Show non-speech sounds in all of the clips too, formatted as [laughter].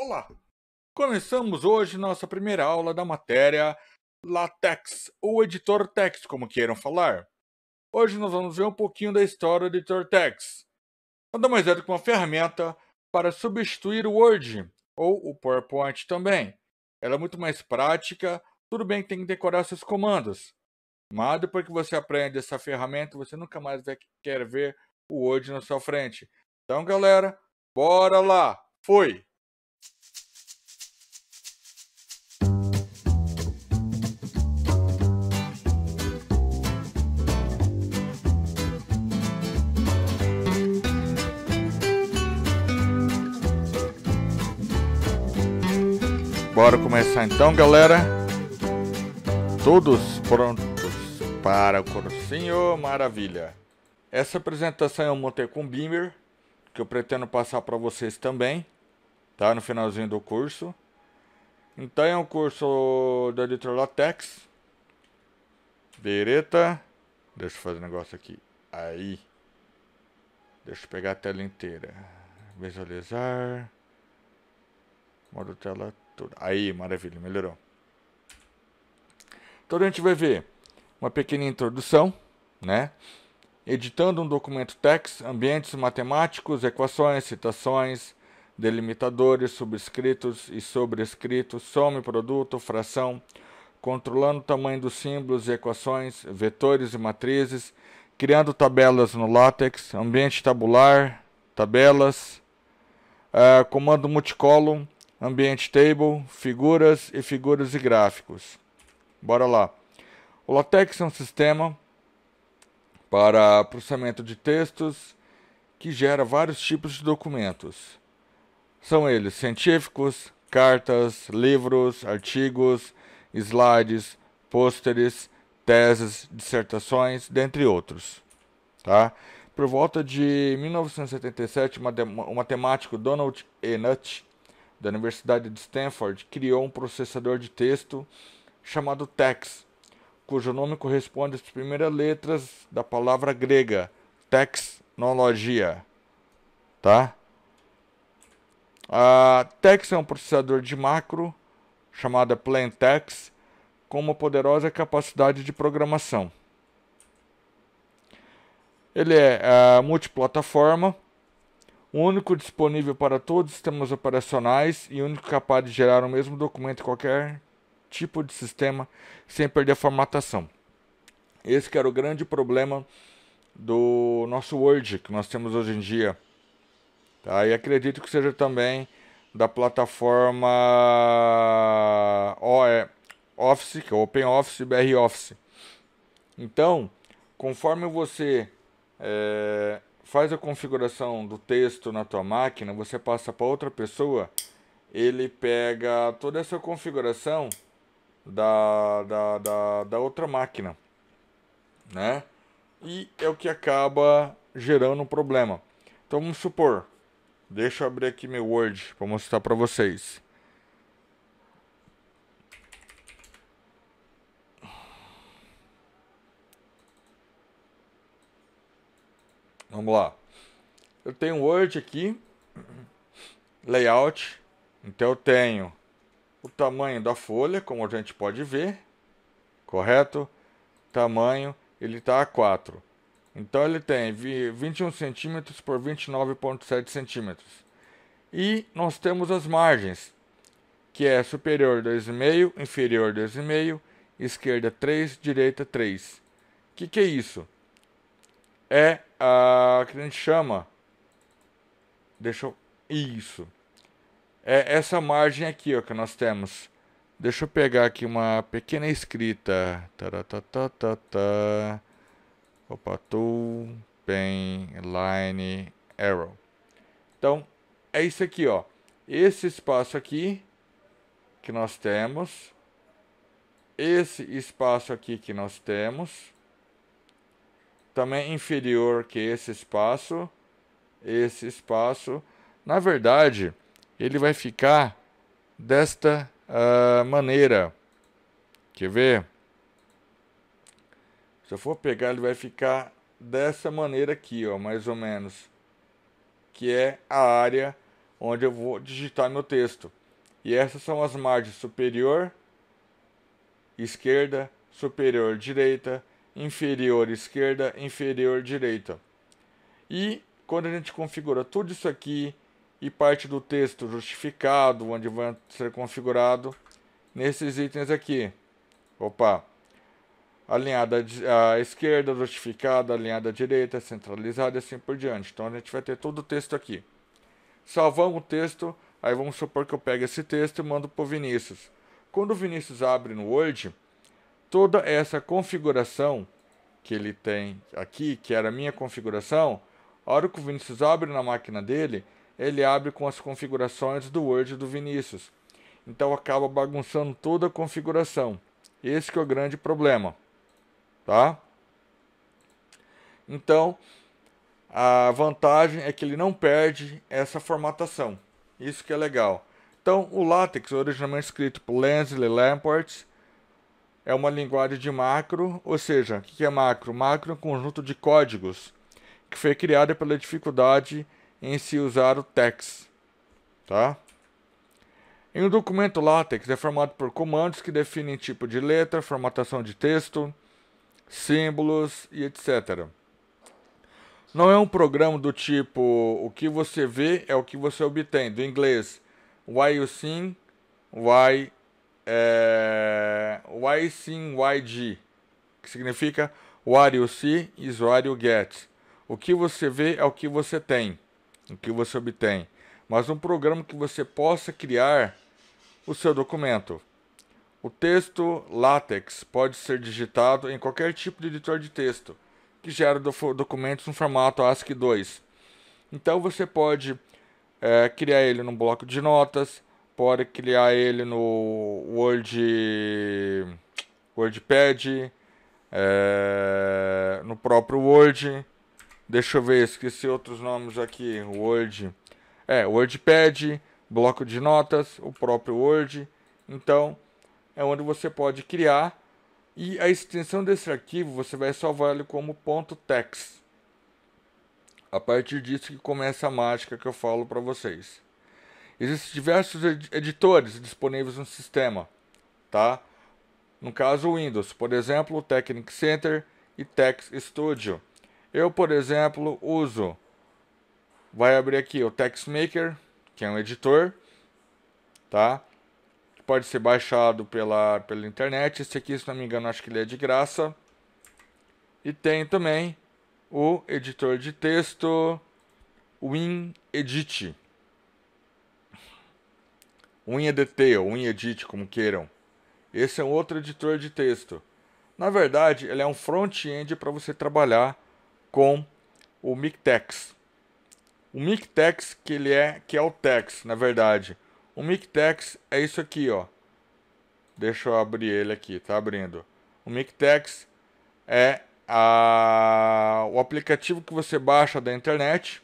Olá! Começamos hoje nossa primeira aula da matéria LaTeX, ou editor text, como queiram falar. Hoje nós vamos ver um pouquinho da história do editor text. Nada mais é do que uma ferramenta para substituir o Word, ou o PowerPoint também. Ela é muito mais prática, tudo bem que tem que decorar seus comandos. Mas depois que você aprende essa ferramenta, você nunca mais vai querer ver o Word na sua frente. Então, galera, bora lá! fui! Bora começar então, galera. Todos prontos para o cursinho? Maravilha! Essa apresentação eu é montei com o Beamer, que eu pretendo passar para vocês também, tá? No finalzinho do curso. Então é um curso da Editor Latex. Vereta. Deixa eu fazer um negócio aqui. Aí. Deixa eu pegar a tela inteira. Visualizar. Modo tela tudo. Aí, maravilha, melhorou. Então a gente vai ver uma pequena introdução, né? Editando um documento text, ambientes matemáticos, equações, citações, delimitadores, subscritos e sobrescritos, soma produto, fração, controlando o tamanho dos símbolos e equações, vetores e matrizes, criando tabelas no látex, ambiente tabular, tabelas, uh, comando multicolumn, ambiente table, figuras e figuras e gráficos. Bora lá. O LaTeX é um sistema para processamento de textos que gera vários tipos de documentos. São eles científicos, cartas, livros, artigos, slides, pôsteres, teses, dissertações, dentre outros. Tá? Por volta de 1977, o matemático Donald E. Nutt da Universidade de Stanford, criou um processador de texto chamado TeX, cujo nome corresponde às primeiras letras da palavra grega texnologia, tá? A TeX é um processador de macro chamada plaintext com uma poderosa capacidade de programação. Ele é uh, multiplataforma o único disponível para todos os sistemas operacionais e único capaz de gerar o mesmo documento em qualquer tipo de sistema sem perder a formatação. Esse que era o grande problema do nosso Word que nós temos hoje em dia. Tá? E acredito que seja também da plataforma é, Office, que é Open Office e BR Office. Então, conforme você é, faz a configuração do texto na tua máquina, você passa para outra pessoa, ele pega toda essa configuração da, da, da, da outra máquina, né? E é o que acaba gerando um problema. Então vamos supor, deixa eu abrir aqui meu Word para mostrar para vocês. Vamos lá. Eu tenho Word aqui, layout. Então eu tenho o tamanho da folha, como a gente pode ver, correto? Tamanho, ele está a 4. Então ele tem 21 cm por 29,7 cm. E nós temos as margens, que é superior 2,5, inferior 2,5, esquerda 3, direita 3. O que, que é isso? é a que a gente chama. Deixa eu. Isso. É essa margem aqui ó, que nós temos. Deixa eu pegar aqui uma pequena escrita. Taratatatata. Opa, tool, pen, line, arrow. Então, é isso aqui, ó. Esse espaço aqui que nós temos. Esse espaço aqui que nós temos também inferior que esse espaço, esse espaço, na verdade, ele vai ficar desta uh, maneira. Quer ver? Se eu for pegar, ele vai ficar dessa maneira aqui, ó, mais ou menos. Que é a área onde eu vou digitar meu texto. E essas são as margens superior, esquerda, superior, direita, inferior esquerda, inferior direita. E quando a gente configura tudo isso aqui e parte do texto justificado, onde vai ser configurado, nesses itens aqui. Opa! Alinhada à esquerda, justificada, alinhada à direita, centralizada e assim por diante. Então a gente vai ter todo o texto aqui. Salvamos o texto, aí vamos supor que eu pego esse texto e mando para o Vinícius. Quando o Vinícius abre no Word, toda essa configuração que ele tem aqui, que era a minha configuração, a hora que o Vinícius abre na máquina dele, ele abre com as configurações do Word do Vinícius. Então acaba bagunçando toda a configuração. Esse é o grande problema, tá? Então, a vantagem é que ele não perde essa formatação. Isso que é legal. Então, o LaTeX, originalmente escrito por Lansley Lamport, é uma linguagem de macro, ou seja, o que é macro? Macro é um conjunto de códigos que foi criado pela dificuldade em se usar o TEX. Tá? Em um documento LaTeX é formado por comandos que definem tipo de letra, formatação de texto, símbolos e etc. Não é um programa do tipo o que você vê é o que você obtém, do inglês why you sing, why é, YSINYG, que significa What you see is what you get. O que você vê é o que você tem, o que você obtém. Mas um programa que você possa criar o seu documento. O texto LaTeX pode ser digitado em qualquer tipo de editor de texto, que gera documentos no formato ASCII 2. Então você pode é, criar ele num bloco de notas, pode criar ele no Word, WordPad, é, no próprio Word. Deixa eu ver, esqueci outros nomes aqui. Word, é, WordPad, bloco de notas, o próprio Word. Então, é onde você pode criar e a extensão desse arquivo você vai salvar ele como .tex. A partir disso que começa a mágica que eu falo para vocês. Existem diversos ed editores disponíveis no sistema, tá? No caso, o Windows, por exemplo, o Technic Center e Text Studio. Eu, por exemplo, uso. Vai abrir aqui o TextMaker, que é um editor, tá? pode ser baixado pela, pela internet. Esse aqui, se não me engano, acho que ele é de graça. E tem também o editor de texto WinEdit. UnhaDT ou UnhaEdit, como queiram. Esse é um outro editor de texto. Na verdade, ele é um front-end para você trabalhar com o Mictex. O Mictex que ele é, que é o Tex, na verdade. O Mictex é isso aqui, ó. Deixa eu abrir ele aqui, tá abrindo. O Mictex é a... o aplicativo que você baixa da internet,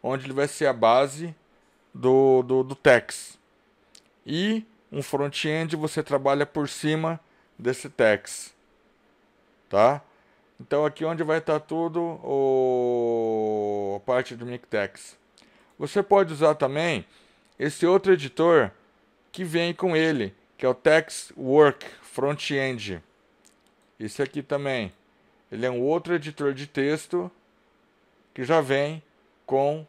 onde ele vai ser a base do, do, do Tex e um front-end você trabalha por cima desse text, tá? Então aqui onde vai estar tá tudo o a parte do Mictex. Você pode usar também esse outro editor que vem com ele, que é o TextWork Front-End. Esse aqui também. Ele é um outro editor de texto que já vem com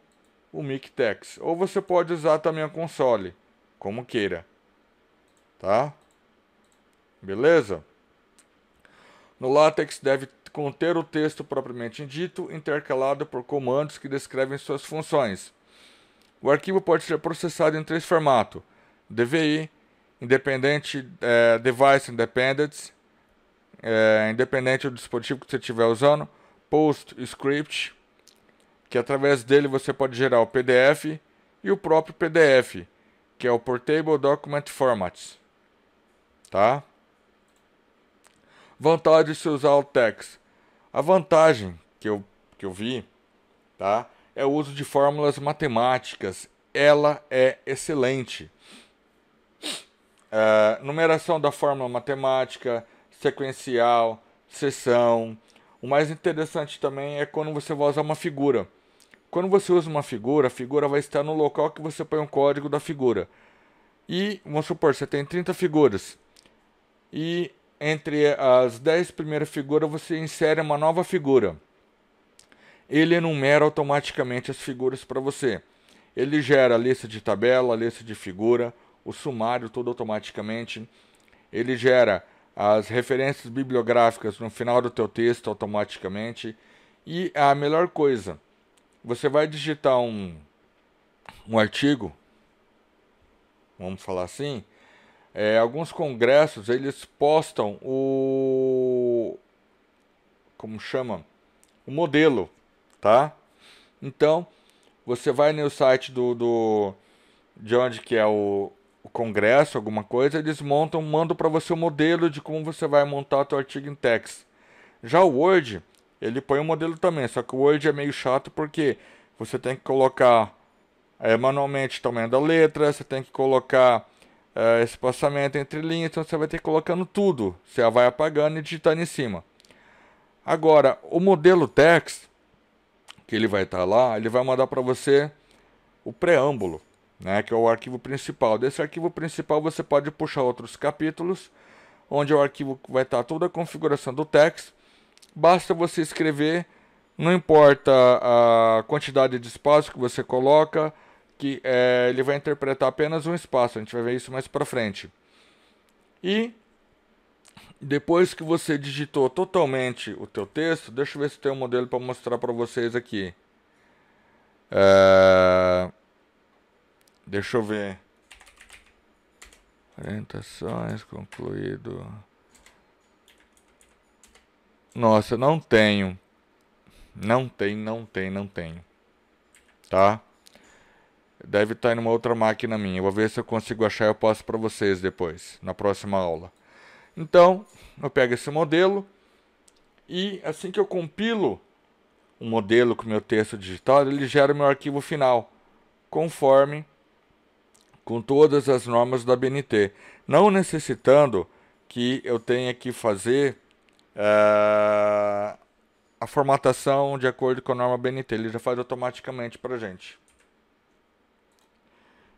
o MicTex. Ou você pode usar também a console como queira. Tá? Beleza? No látex deve conter o texto propriamente dito, intercalado por comandos que descrevem suas funções. O arquivo pode ser processado em três formatos: DVI, independente, é, device independent, é, independente do dispositivo que você estiver usando, PostScript, que através dele você pode gerar o PDF e o próprio PDF que é o Portable Document Formats, tá? Vantagem de se usar o TEX. A vantagem que eu, que eu vi, tá? É o uso de fórmulas matemáticas. Ela é excelente. É, numeração da fórmula matemática, sequencial, sessão. O mais interessante também é quando você vai usar uma figura. Quando você usa uma figura, a figura vai estar no local que você põe o um código da figura. E vamos supor, você tem 30 figuras. E entre as 10 primeiras figuras você insere uma nova figura. Ele enumera automaticamente as figuras para você. Ele gera a lista de tabela, a lista de figura, o sumário todo automaticamente. Ele gera as referências bibliográficas no final do teu texto automaticamente. E a melhor coisa, você vai digitar um, um artigo, vamos falar assim, é, alguns congressos eles postam o como chama o modelo tá então você vai no site do, do de onde que é o, o congresso alguma coisa eles montam mandam para você o modelo de como você vai montar o teu artigo em text já o Word ele põe o um modelo também, só que o Word é meio chato porque você tem que colocar é, manualmente o tamanho da letra, você tem que colocar é, eh, espaçamento entre linhas, então você vai ter que colocando tudo, você vai apagando e digitando em cima. Agora, o modelo text, que ele vai estar tá lá, ele vai mandar para você o preâmbulo, né, que é o arquivo principal. Desse arquivo principal você pode puxar outros capítulos, onde o arquivo vai estar tá toda a configuração do text, Basta você escrever, não importa a quantidade de espaço que você coloca, que é, ele vai interpretar apenas um espaço. A gente vai ver isso mais para frente. E depois que você digitou totalmente o teu texto, deixa eu ver se tem um modelo para mostrar para vocês aqui. É... Deixa eu ver. Orientações, concluído. Nossa, não tenho. Não tem, não tem, não tenho. Tá? Deve estar tá em uma outra máquina minha. vou ver se eu consigo achar e eu posto para vocês depois, na próxima aula. Então, eu pego esse modelo e assim que eu compilo o um modelo com meu texto digital, ele gera o meu arquivo final, conforme com todas as normas da BNT, não necessitando que eu tenha que fazer ah, a formatação de acordo com a norma BNT, ele já faz automaticamente para a gente.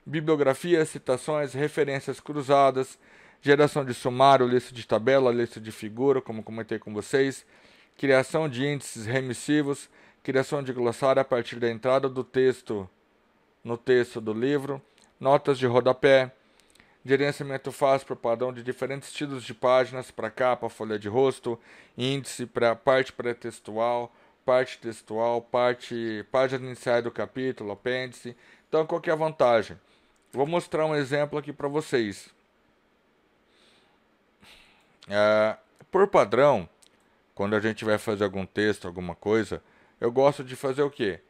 Bibliografia, citações, referências cruzadas, geração de sumário, lista de tabela, lista de figura, como comentei com vocês, criação de índices remissivos, criação de glossário a partir da entrada do texto no texto do livro, notas de rodapé, gerenciamento fácil para o padrão de diferentes estilos de páginas, para capa, folha de rosto, índice, para parte pré-textual, parte textual, parte página inicial do capítulo, apêndice. Então, qual que é a vantagem? Vou mostrar um exemplo aqui para vocês. É, por padrão, quando a gente vai fazer algum texto, alguma coisa, eu gosto de fazer o quê?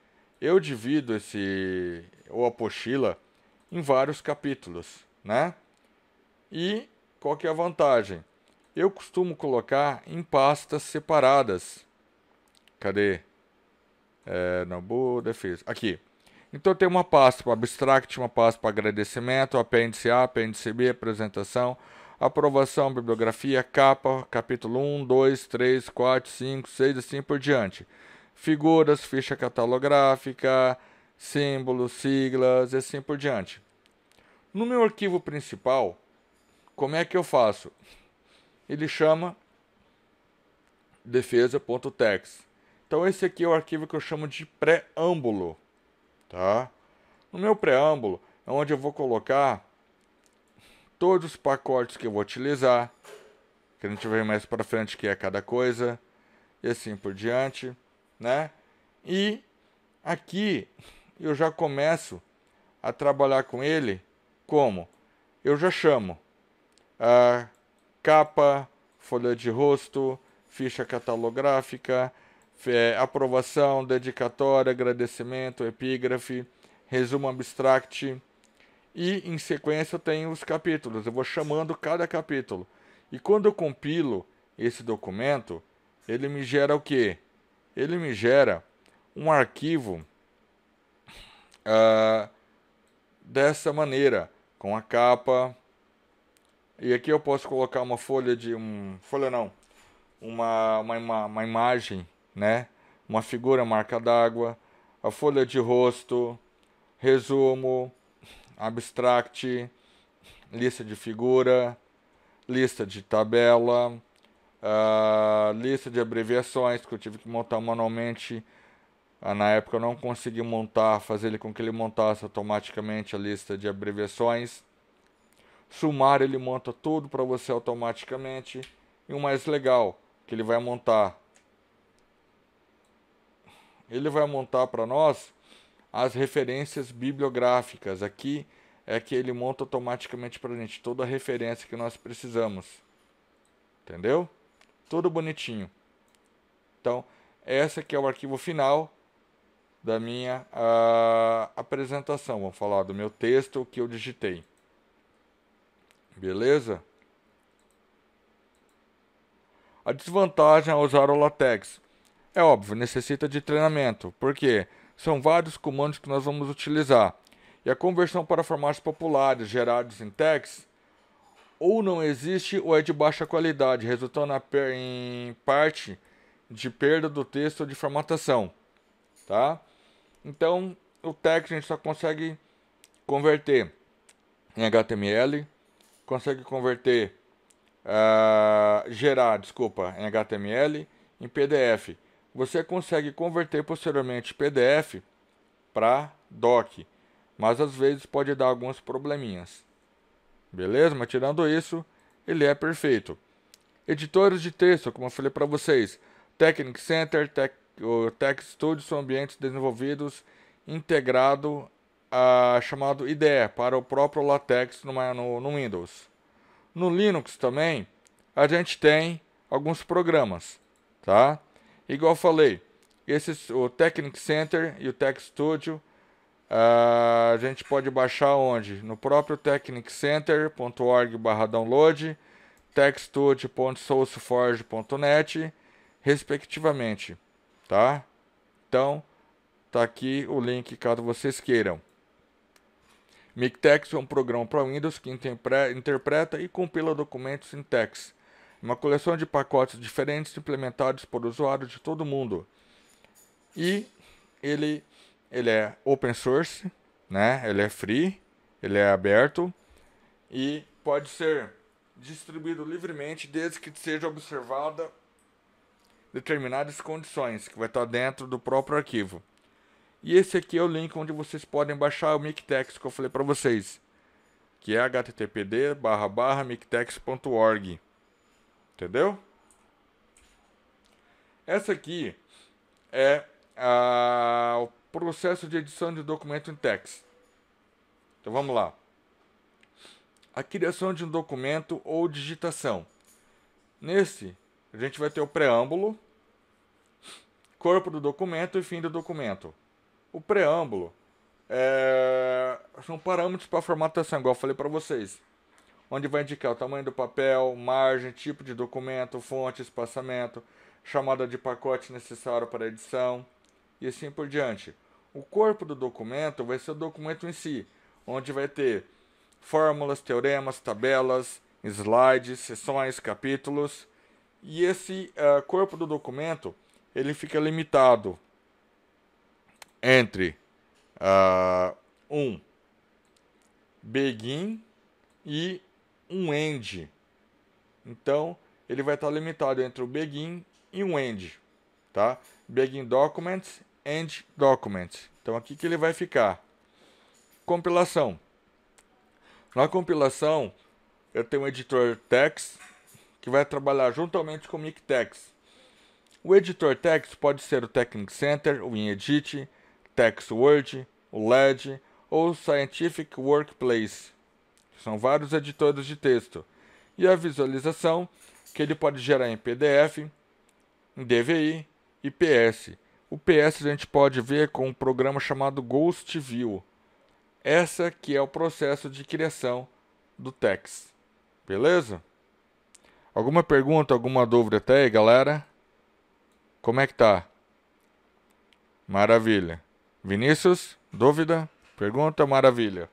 Eu divido esse ou a apostila em vários capítulos né? E qual que é a vantagem? Eu costumo colocar em pastas separadas. Cadê? É, não, boa defesa. Aqui. Então tem uma pasta para abstract, uma pasta para agradecimento, apêndice A, apêndice B, apresentação, aprovação, bibliografia, capa, capítulo 1, 2, 3, 4, 5, 6 assim por diante. Figuras, ficha catalográfica, símbolos, siglas e assim por diante. No meu arquivo principal, como é que eu faço? Ele chama defesa.txt. Então esse aqui é o arquivo que eu chamo de preâmbulo, tá? No meu preâmbulo é onde eu vou colocar todos os pacotes que eu vou utilizar, que a gente vai ver mais para frente que é cada coisa e assim por diante, né? E aqui eu já começo a trabalhar com ele como eu já chamo a capa, folha de rosto, ficha catalográfica, é, aprovação, dedicatória, agradecimento, epígrafe, resumo abstract. E em sequência eu tenho os capítulos, eu vou chamando cada capítulo. E quando eu compilo esse documento, ele me gera o quê Ele me gera um arquivo ah, dessa maneira com a capa. E aqui eu posso colocar uma folha de um folha não, uma uma, uma, imagem, né? Uma figura marca d'água, a folha de rosto, resumo, abstract, lista de figura, lista de tabela, ah, lista de abreviações que eu tive que montar manualmente ah, na época eu não consegui montar, fazer ele com que ele montasse automaticamente a lista de abreviações. sumar ele monta tudo para você automaticamente. E o mais legal, que ele vai montar. Ele vai montar para nós as referências bibliográficas. Aqui é que ele monta automaticamente para a gente toda a referência que nós precisamos. Entendeu? Tudo bonitinho. Então, essa aqui é o arquivo final da minha uh, apresentação. Vamos falar do meu texto que eu digitei. Beleza? A desvantagem ao é usar o latex é óbvio, necessita de treinamento, porque são vários comandos que nós vamos utilizar. E a conversão para formatos populares gerados em text ou não existe ou é de baixa qualidade, resultando em parte de perda do texto de formatação, tá? Então, o texto a gente só consegue converter em HTML, consegue converter, uh, gerar, desculpa, em HTML, em PDF. Você consegue converter posteriormente PDF para doc, mas às vezes pode dar alguns probleminhas. Beleza? Mas tirando isso, ele é perfeito. Editores de texto, como eu falei para vocês, Technic Center, Tech o Tech Studio são ambientes desenvolvidos integrado a chamado IDE para o próprio LaTeX no, no, no Windows. No Linux também a gente tem alguns programas, tá? Igual falei, esses, o Technic Center e o Tech Studio a gente pode baixar onde? No próprio techniccenter.org download, techstudio.sourceforge.net, respectivamente tá? Então, tá aqui o link caso vocês queiram. Mictex é um programa para Windows que interpreta e compila documentos em TeX, uma coleção de pacotes diferentes implementados por usuários de todo mundo. E ele, ele é open source, né? ele é free, ele é aberto e pode ser distribuído livremente desde que seja observada determinadas condições, que vai estar dentro do próprio arquivo. E esse aqui é o link onde vocês podem baixar o mictex que eu falei para vocês, que é http mictexorg Entendeu? Essa aqui é a, o processo de edição de documento em text. Então vamos lá. A criação de um documento ou digitação. Nesse, a gente vai ter o preâmbulo, corpo do documento e fim do documento. O preâmbulo é... são parâmetros para formatação, assim, igual eu falei para vocês, onde vai indicar o tamanho do papel, margem, tipo de documento, fonte, espaçamento, chamada de pacote necessário para edição e assim por diante. O corpo do documento vai ser o documento em si, onde vai ter fórmulas, teoremas, tabelas, slides, sessões, capítulos e esse uh, corpo do documento ele fica limitado entre uh, um begin e um end. Então ele vai estar limitado entre o begin e um end, tá? Begin documents, end documents. Então aqui que ele vai ficar. Compilação. Na compilação eu tenho um editor text que vai trabalhar juntamente com o MicTex. O editor Tex pode ser o Technic Center, o InEdit, TexWord, o LED ou o Scientific Workplace. São vários editores de texto. E a visualização, que ele pode gerar em PDF, em DVI e PS. O PS a gente pode ver com um programa chamado GhostView. Essa que é o processo de criação do Tex. Beleza? Alguma pergunta, alguma dúvida até aí, galera? Como é que tá? Maravilha. Vinícius, dúvida? Pergunta, maravilha.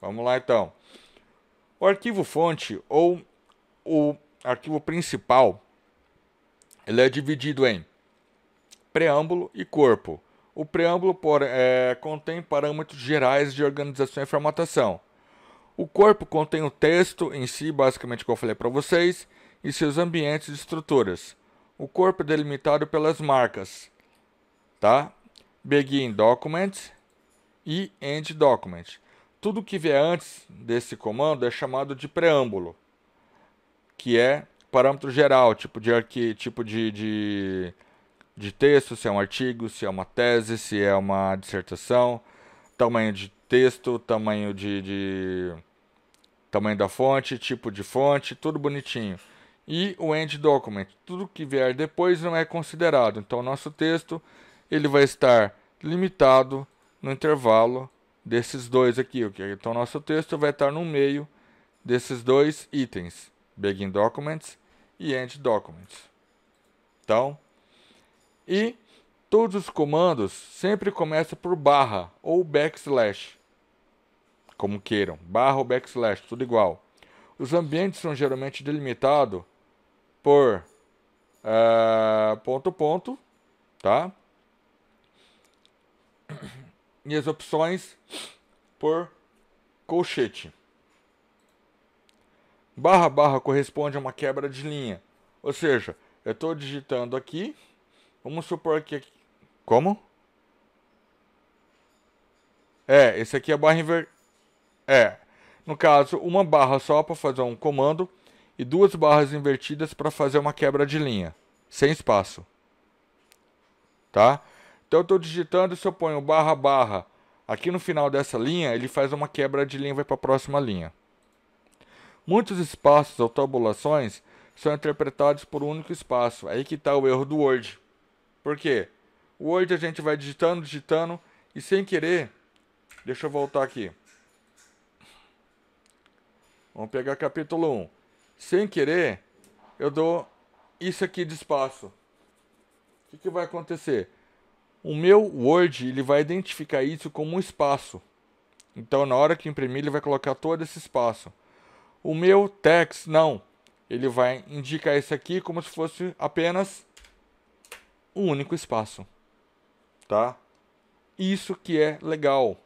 Vamos lá então. O arquivo fonte ou o arquivo principal, ele é dividido em preâmbulo e corpo. O preâmbulo por, é, contém parâmetros gerais de organização e formatação. O corpo contém o texto em si, basicamente como eu falei para vocês, e seus ambientes e estruturas. O corpo é delimitado pelas marcas, tá? Begin document e end document. Tudo que vier antes desse comando é chamado de preâmbulo, que é parâmetro geral, tipo de arqui, tipo de, de, de texto, se é um artigo, se é uma tese, se é uma dissertação, tamanho de texto, tamanho de, de Tamanho da fonte, tipo de fonte, tudo bonitinho. E o end document, tudo que vier depois não é considerado. Então, o nosso texto ele vai estar limitado no intervalo desses dois aqui. Okay? Então, nosso texto vai estar no meio desses dois itens, Begin Documents e End Documents. Então, e todos os comandos sempre começam por barra ou backslash como queiram, barra ou backslash, tudo igual. Os ambientes são geralmente delimitados por uh, ponto, ponto, tá? E as opções por colchete. Barra, barra corresponde a uma quebra de linha. Ou seja, eu estou digitando aqui, vamos supor que... Como? É, esse aqui é a barra invertida. É, no caso, uma barra só para fazer um comando e duas barras invertidas para fazer uma quebra de linha, sem espaço. Tá? Então eu estou digitando, se eu ponho barra, barra, aqui no final dessa linha, ele faz uma quebra de linha e vai para a próxima linha. Muitos espaços ou tabulações são interpretados por um único espaço. Aí que está o erro do Word. Por quê? O Word a gente vai digitando, digitando e sem querer... Deixa eu voltar aqui. Vamos pegar capítulo 1. Sem querer, eu dou isso aqui de espaço. O que, que vai acontecer? O meu Word ele vai identificar isso como um espaço. Então, na hora que imprimir, ele vai colocar todo esse espaço. O meu text, não. Ele vai indicar isso aqui como se fosse apenas um único espaço. Tá? Isso que é legal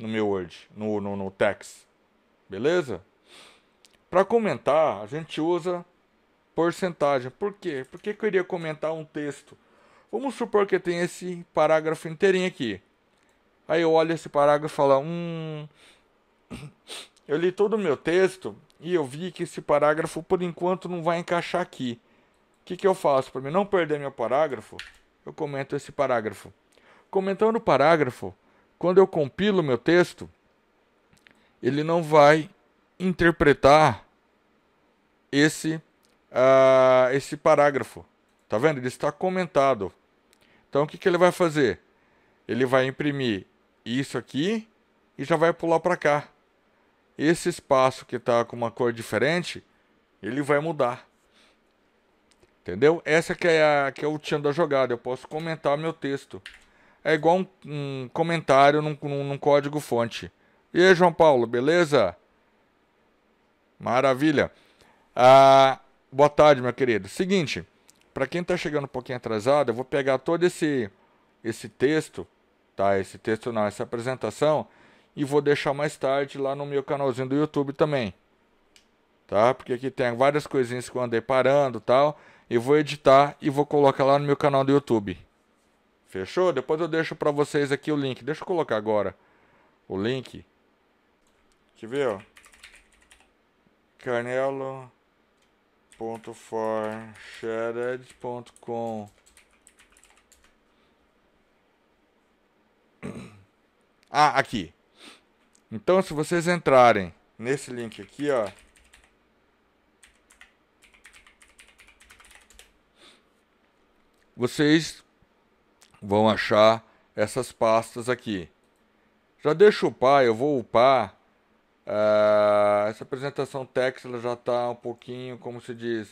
no meu Word, no, no, no text. Beleza? Para comentar, a gente usa porcentagem. Por quê? Por que, eu iria comentar um texto? Vamos supor que tem esse parágrafo inteirinho aqui. Aí eu olho esse parágrafo e falo, hum. [clears throat] Eu li todo o meu texto e eu vi que esse parágrafo por enquanto não vai encaixar aqui. O que, que eu faço? Para não perder meu parágrafo, eu comento esse parágrafo. Comentando o parágrafo, quando eu compilo meu texto, ele não vai interpretar esse, uh, esse parágrafo. Tá vendo? Ele está comentado. Então, o que, que ele vai fazer? Ele vai imprimir isso aqui e já vai pular para cá. Esse espaço que está com uma cor diferente, ele vai mudar. Entendeu? Essa que é, a, que é o tchan da jogada. Eu posso comentar meu texto. É igual um, um comentário num, num, num código fonte. E aí, João Paulo, beleza? Maravilha. Ah, boa tarde, meu querido. Seguinte, para quem está chegando um pouquinho atrasado, eu vou pegar todo esse esse texto, tá? Esse texto não, essa apresentação e vou deixar mais tarde lá no meu canalzinho do YouTube também. Tá? Porque aqui tem várias coisinhas que eu andei parando, tal. Eu vou editar e vou colocar lá no meu canal do YouTube. Fechou? Depois eu deixo para vocês aqui o link. Deixa eu colocar agora o link. Que ver, ó? canelo.forshared.com [clears throat] Ah, aqui. Então, se vocês entrarem nesse link aqui, ó. Vocês vão achar essas pastas aqui. Já deixa upar, eu vou upar ah, essa apresentação ela já está um pouquinho, como se diz,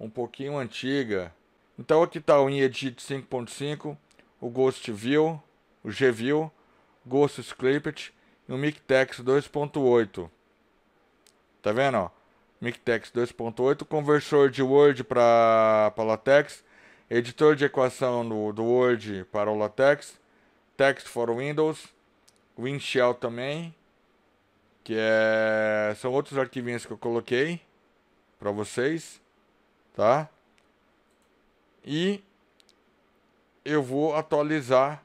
um pouquinho antiga. Então aqui está o InEdit 5.5, o Ghost View, o GView, Ghost Script e o MicTex 2.8. Tá vendo? Ó? MicTex 2.8, conversor de Word para LaTeX, editor de equação do, do Word para o LaTeX, Text for Windows, WinShell também, que é, são outros arquivinhos que eu coloquei para vocês, tá? E eu vou atualizar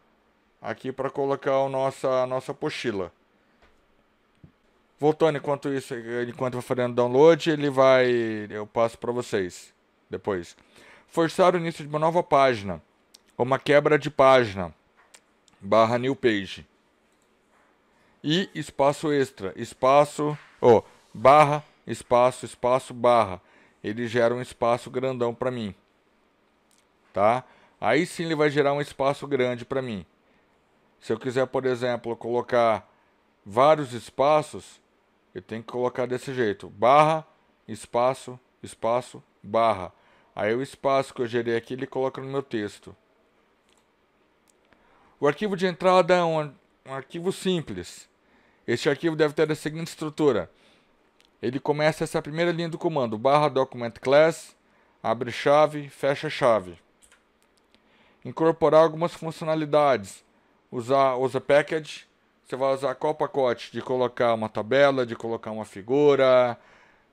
aqui para colocar a nossa, a nossa pochila. Voltando enquanto isso, enquanto eu fazendo download, ele vai, eu passo para vocês depois. Forçar o início de uma nova página, uma quebra de página, barra new page e espaço extra, espaço, oh, barra, espaço, espaço, barra. Ele gera um espaço grandão para mim. Tá? Aí sim ele vai gerar um espaço grande para mim. Se eu quiser, por exemplo, colocar vários espaços, eu tenho que colocar desse jeito: barra, espaço, espaço, barra. Aí o espaço que eu gerei aqui ele coloca no meu texto. O arquivo de entrada é um, um arquivo simples. Este arquivo deve ter a seguinte estrutura. Ele começa essa primeira linha do comando, barra document class, abre chave, fecha chave. Incorporar algumas funcionalidades. Usar, usa package, você vai usar qual pacote? De colocar uma tabela, de colocar uma figura,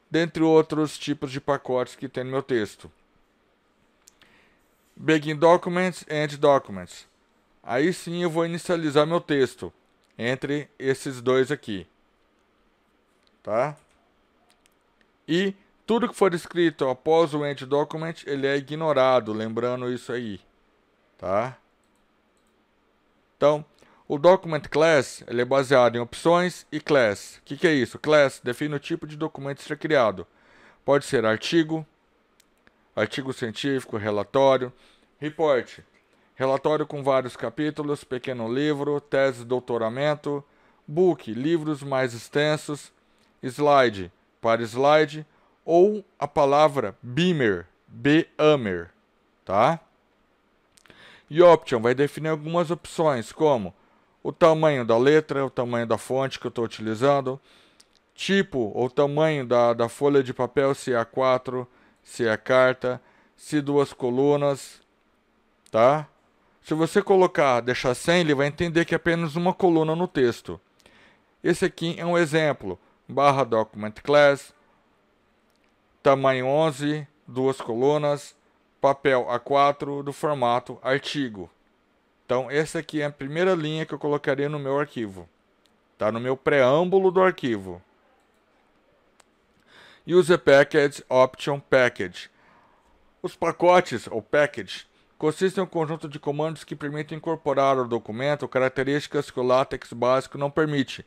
dentre outros tipos de pacotes que tem no meu texto. Begin Documents, End Documents. Aí sim eu vou inicializar meu texto entre esses dois aqui. Tá? E tudo que for escrito após o end document, ele é ignorado, lembrando isso aí. Tá? Então, o document class, ele é baseado em opções e class. O que, que é isso? Class define o tipo de documento que será criado. Pode ser artigo, artigo científico, relatório, report, Relatório com vários capítulos, pequeno livro, tese de doutoramento, book, livros mais extensos, slide para slide ou a palavra beamer, beamer, tá? E option vai definir algumas opções, como o tamanho da letra, o tamanho da fonte que eu estou utilizando, tipo ou tamanho da, da folha de papel, se é A4, se é carta, se duas colunas, tá? Se você colocar, deixar sem, ele vai entender que é apenas uma coluna no texto. Esse aqui é um exemplo. Barra Document Class, tamanho 11, duas colunas, papel A4 do formato artigo. Então, essa aqui é a primeira linha que eu colocaria no meu arquivo. Está no meu preâmbulo do arquivo. Use Package Option Package. Os pacotes, ou package, consiste em um conjunto de comandos que permitem incorporar ao documento características que o látex básico não permite.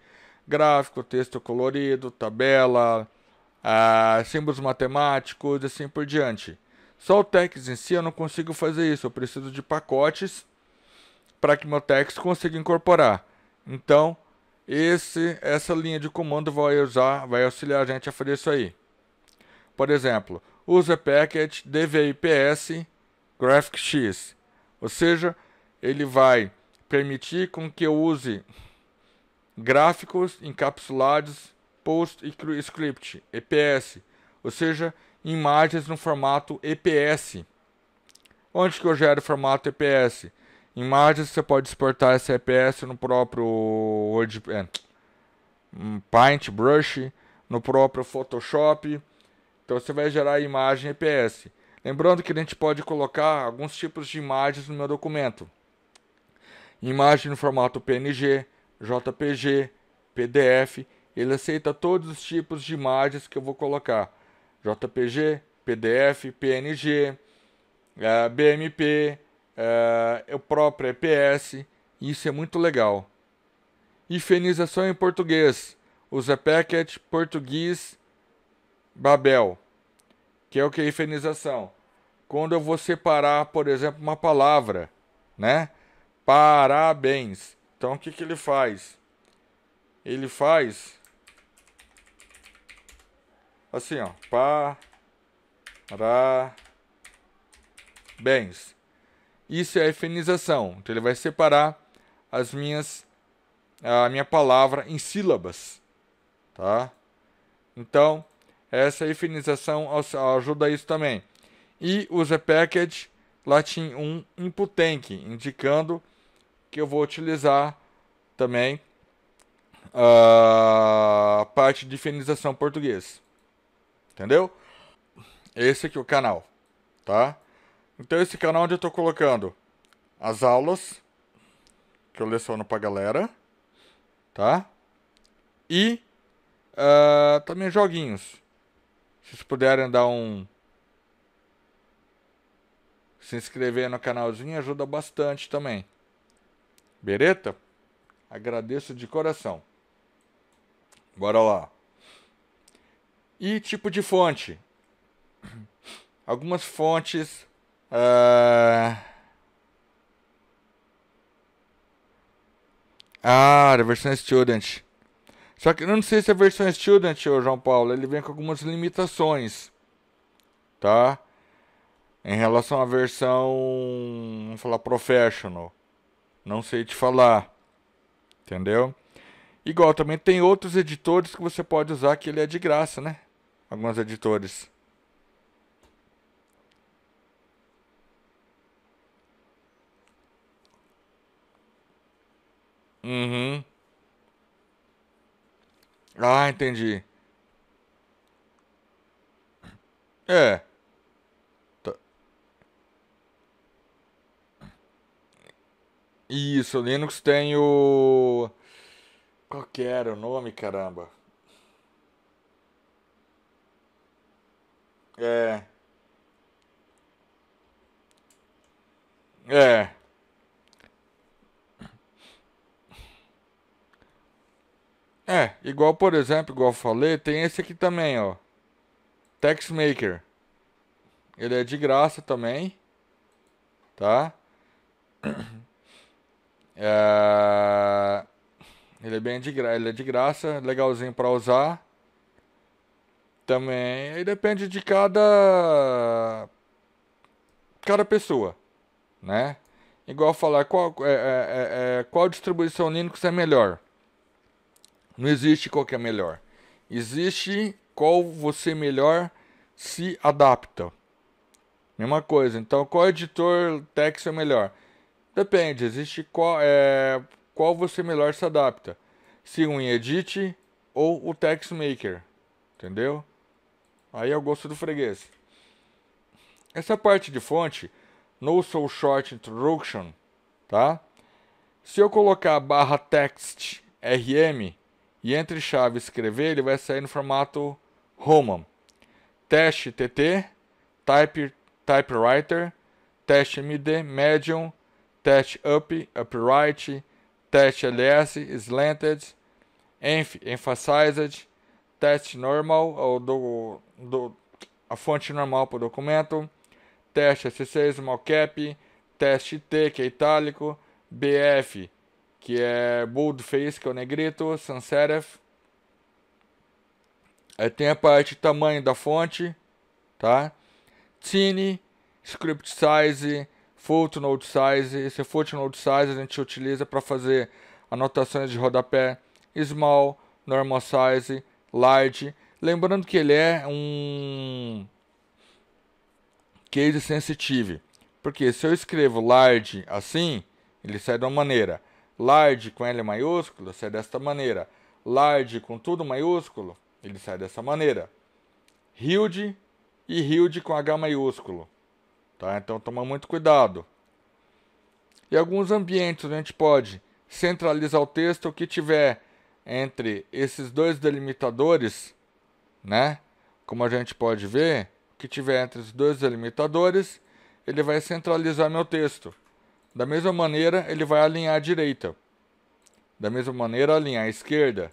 Gráfico, texto colorido, tabela, ah, símbolos matemáticos e assim por diante. Só o Tex em si eu não consigo fazer isso, eu preciso de pacotes para que meu Tex consiga incorporar. Então, esse, essa linha de comando vai usar, vai auxiliar a gente a fazer isso aí. Por exemplo, a package dvips GraphX. Ou seja, ele vai permitir com que eu use gráficos encapsulados post script, EPS, ou seja, imagens no formato EPS. Onde que eu gero o formato EPS? Imagens você pode exportar essa EPS no próprio é, hum, Paintbrush, no próprio Photoshop. Então você vai gerar a imagem EPS. Lembrando que a gente pode colocar alguns tipos de imagens no meu documento. Imagem no formato PNG, JPG, PDF. Ele aceita todos os tipos de imagens que eu vou colocar. JPG, PDF, PNG, é, BMP, é, é o próprio EPS. Isso é muito legal. Ifenização em português. Usa Packet Português Babel que é o que é hifenização. Quando eu vou separar, por exemplo, uma palavra, né? Parabéns. Então o que, que ele faz? Ele faz assim, ó, parabéns. Isso é a hifenização. Então ele vai separar as minhas a minha palavra em sílabas, tá? Então, essa infinização ajuda isso também. E user package latim 1 tank, indicando que eu vou utilizar também ah, a parte de infinização português. Entendeu? Esse aqui é o canal, tá? Então esse canal onde eu estou colocando as aulas que eu leciono a galera, tá? E uh, também joguinhos. Se vocês puderem dar um. Se inscrever no canalzinho ajuda bastante também. Bereta? Agradeço de coração. Bora lá. E tipo de fonte? [clears throat] Algumas fontes. Uh... Ah, ah versão Student. Só que eu não sei se a versão é Student, ou João Paulo, ele vem com algumas limitações, tá? Em relação à versão, vamos falar, Professional. Não sei te falar, entendeu? Igual, também tem outros editores que você pode usar que ele é de graça, né? Alguns editores. Uhum. Ah, entendi. É. Tá. Isso, Linux tem o. Qual que era o nome, caramba? É. É. É, igual por exemplo, igual eu falei, tem esse aqui também, ó. Textmaker. Ele é de graça também. Tá? [clears throat] É... Ele é bem de graça, ele é de graça, legalzinho para usar. Também, aí depende de cada cada pessoa, né? Igual falar qual é, é, é, é qual distribuição Linux é melhor. Não existe qual que é melhor. Existe qual você melhor se adapta. Mesma coisa. Então, qual editor texto é melhor? Depende. Existe qual, é, qual você melhor se adapta. Se um Edit ou o Text Maker. Entendeu? Aí é o gosto do freguês. Essa parte de fonte, no so short introduction, tá? Se eu colocar barra text rm, e entre chave escrever, ele vai sair no formato Roman. Teste TT, type, Typewriter, teste MD, Medium, teste Up, Upright, teste LS, Slanted, Enf, Emphasized, teste Normal, ou do, do, a fonte normal para o documento, teste S6, Small Cap, teste T, que é itálico, BF, que é Boldface, que é o Negrito, Sans Serif. Aí tem a parte tamanho da fonte, tá? Tiny, Script Size, Footnote Size. Esse Footnote Size a gente utiliza para fazer anotações de rodapé. Small, Normal Size, Large. Lembrando que ele é um case sensitive. Porque se eu escrevo large assim, ele sai de uma maneira. Large com L maiúsculo sai desta maneira. Large com tudo maiúsculo, ele sai dessa maneira. Hilde e Hilde com H maiúsculo. Tá? Então toma muito cuidado. E alguns ambientes onde a gente pode centralizar o texto, o que tiver entre esses dois delimitadores, né? Como a gente pode ver, o que tiver entre os dois delimitadores, ele vai centralizar meu texto. Da mesma maneira, ele vai alinhar a direita. Da mesma maneira, alinhar a esquerda.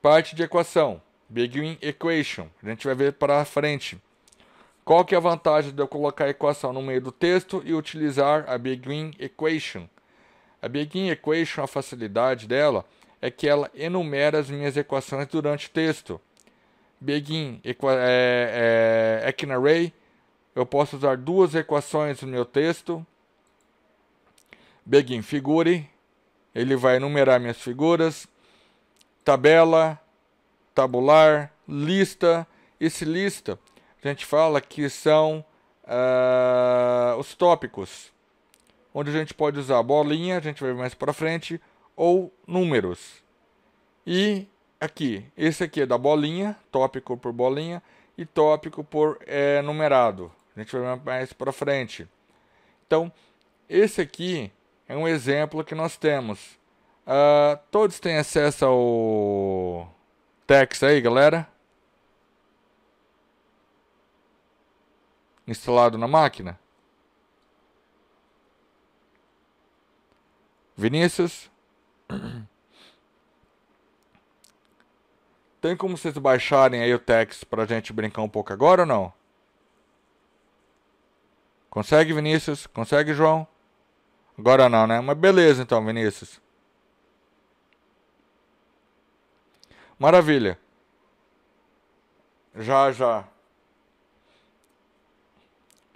Parte de equação, Big Equation. A gente vai ver para frente. Qual que é a vantagem de eu colocar a equação no meio do texto e utilizar a Big Equation? A Big Equation, a facilidade dela é que ela enumera as minhas equações durante o texto. Begin é, é, Echinarray, eu posso usar duas equações no meu texto, Begin Figure, ele vai enumerar minhas figuras, tabela, tabular, lista. Esse lista, a gente fala que são uh, os tópicos, onde a gente pode usar bolinha, a gente vai mais para frente, ou números. E aqui, esse aqui é da bolinha, tópico por bolinha, e tópico por é, numerado. A gente vai mais para frente. Então, esse aqui é um exemplo que nós temos. Uh, todos têm acesso ao Tex aí, galera? Instalado na máquina? Vinícius? [coughs] Tem como vocês baixarem aí o Tex pra gente brincar um pouco agora ou não? Consegue, Vinícius? Consegue, João? Agora não, né? Mas beleza então, Vinícius. Maravilha. Já, já.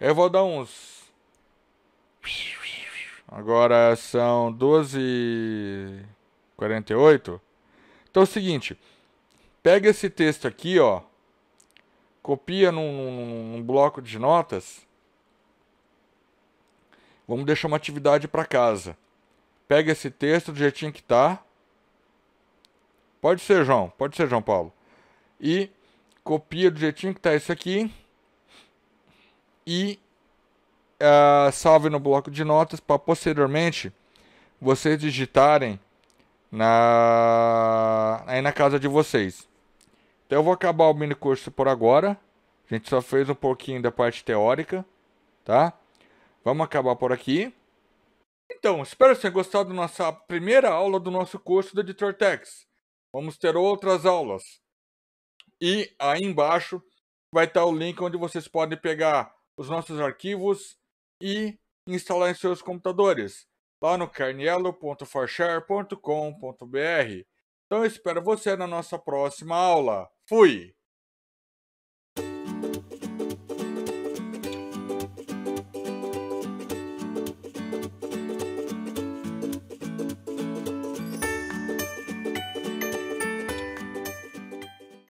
Eu vou dar uns. Agora são 12h48. Então é o seguinte. Pega esse texto aqui, ó. Copia num, num, num bloco de notas Vamos deixar uma atividade para casa. Pega esse texto do jeitinho que está. Pode ser, João. Pode ser, João Paulo. E copia do jeitinho que está isso aqui. E uh, salve no bloco de notas para posteriormente vocês digitarem na aí na casa de vocês. Então eu vou acabar o mini curso por agora. A gente só fez um pouquinho da parte teórica, tá? Vamos acabar por aqui. Então, espero que tenha gostado da nossa primeira aula do nosso curso do Editor Tex. Vamos ter outras aulas. E aí embaixo vai estar o link onde vocês podem pegar os nossos arquivos e instalar em seus computadores, lá no carnielo.forshare.com.br. Então espero você na nossa próxima aula. Fui!